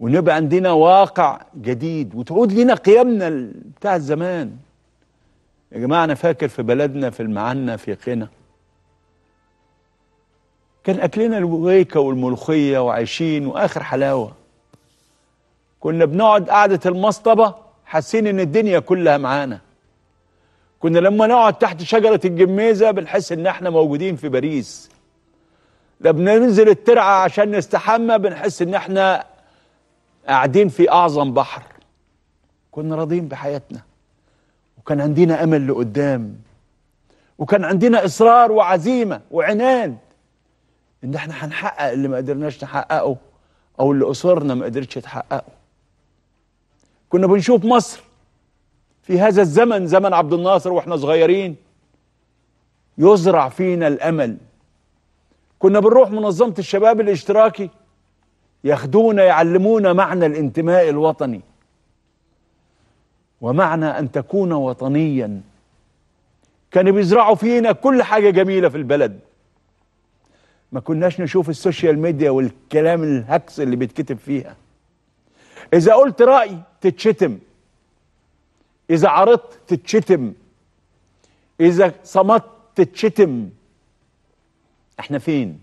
ونبقى عندنا واقع جديد وتعود لنا قيمنا بتاع الزمان يا جماعة أنا فاكر في بلدنا في المعنى في قنا كان أكلنا الويكة والملوخية وعايشين وآخر حلاوة كنا بنقعد قعدة المصطبة حاسين إن الدنيا كلها معانا كنا لما نقعد تحت شجرة الجميزة بنحس إن إحنا موجودين في باريس لما بننزل الترعة عشان نستحمى بنحس إن إحنا قاعدين في أعظم بحر كنا راضيين بحياتنا وكان عندنا أمل لقدام وكان عندنا إصرار وعزيمة وعناد إن إحنا هنحقق اللي ما قدرناش نحققه أو اللي أسرنا ما قدرتش تحققه كنا بنشوف مصر في هذا الزمن زمن عبد الناصر واحنا صغيرين يزرع فينا الامل كنا بنروح منظمه الشباب الاشتراكي ياخدونا يعلمونا معنى الانتماء الوطني ومعنى أن تكون وطنيا كانوا بيزرعوا فينا كل حاجة جميلة في البلد ما كناش نشوف السوشيال ميديا والكلام الهكس اللي بيتكتب فيها إذا قلت رأي تتشتم إذا عرضت تتشتم إذا صمت تتشتم احنا فين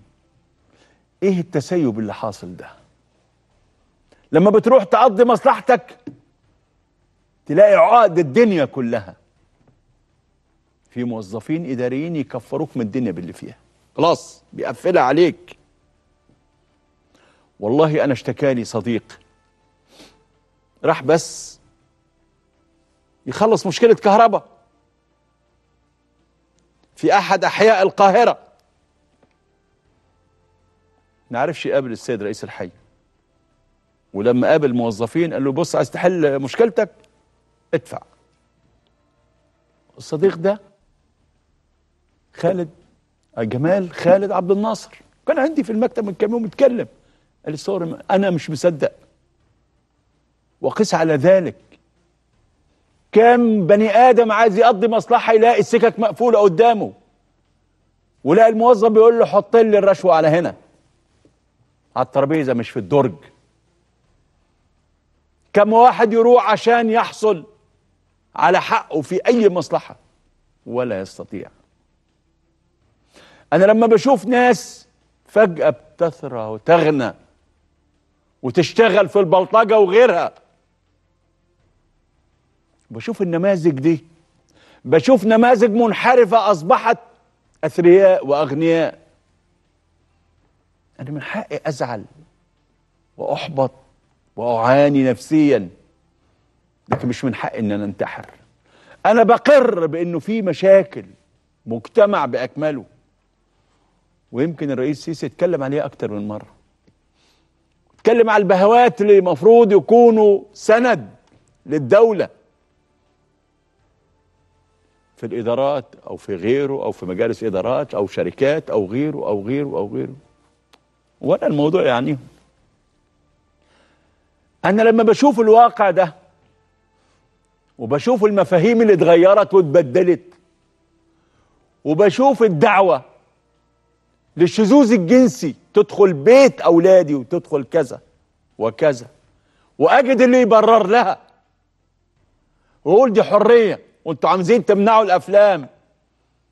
ايه التسيب اللي حاصل ده لما بتروح تقضي مصلحتك تلاقي عقد الدنيا كلها في موظفين إداريين يكفروك من الدنيا باللي فيها خلاص بيقفلها عليك والله أنا اشتكالي صديق راح بس يخلص مشكلة كهرباء في أحد أحياء القاهرة نعرفش يقابل السيد رئيس الحي ولما قابل موظفين قال له بص عايز تحل مشكلتك ادفع الصديق ده خالد آه، جمال خالد عبد الناصر كان عندي في المكتب من كام يوم اتكلم قال لي صور انا مش مصدق وقس على ذلك كم بني ادم عايز يقضي مصلحه يلاقي السكك مقفوله قدامه ولاقي الموظف بيقول له حط لي الرشوه على هنا على الترابيزه مش في الدرج كم واحد يروح عشان يحصل على حقه في أي مصلحة ولا يستطيع أنا لما بشوف ناس فجأة بتثرى وتغنى وتشتغل في البلطجة وغيرها بشوف النماذج دي بشوف نماذج منحرفة أصبحت أثرياء وأغنياء أنا من حقي أزعل وأحبط وأعاني نفسيا لكن مش من حقي إن أنا أنتحر أنا بقر بإنه في مشاكل مجتمع بأكمله ويمكن الرئيس السيسي اتكلم عليه أكتر من مرة اتكلم على البهوات اللي المفروض يكونوا سند للدولة في الإدارات أو في غيره أو في مجالس إدارات أو شركات أو غيره أو غيره أو غيره ولا الموضوع يعنيهم انا لما بشوف الواقع ده وبشوف المفاهيم اللي اتغيرت واتبدلت وبشوف الدعوه للشذوذ الجنسي تدخل بيت اولادي وتدخل كذا وكذا واجد اللي يبرر لها واقول دي حريه وانتوا عايزين تمنعوا الافلام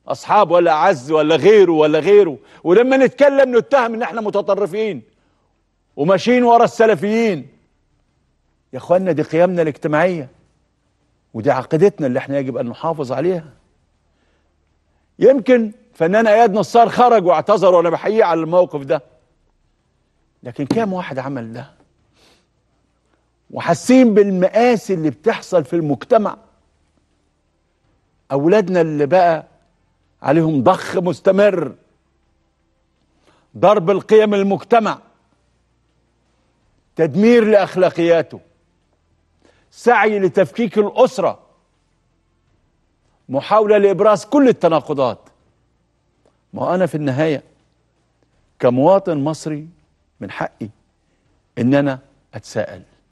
اصحاب ولا عز ولا غيره ولا غيره ولما نتكلم نتهم ان احنا متطرفين وماشيين ورا السلفيين يا اخوانا دي قيمنا الاجتماعيه ودي عقيدتنا اللي احنا يجب ان نحافظ عليها يمكن فنان اياد نصار خرج واعتذر وانا بحييه على الموقف ده لكن كام واحد عمل ده وحاسين بالمآسي اللي بتحصل في المجتمع اولادنا اللي بقى عليهم ضخ مستمر ضرب القيم المجتمع تدمير لاخلاقياته سعي لتفكيك الأسرة محاولة لإبراز كل التناقضات ما أنا في النهاية كمواطن مصري من حقي إن أنا أتساءل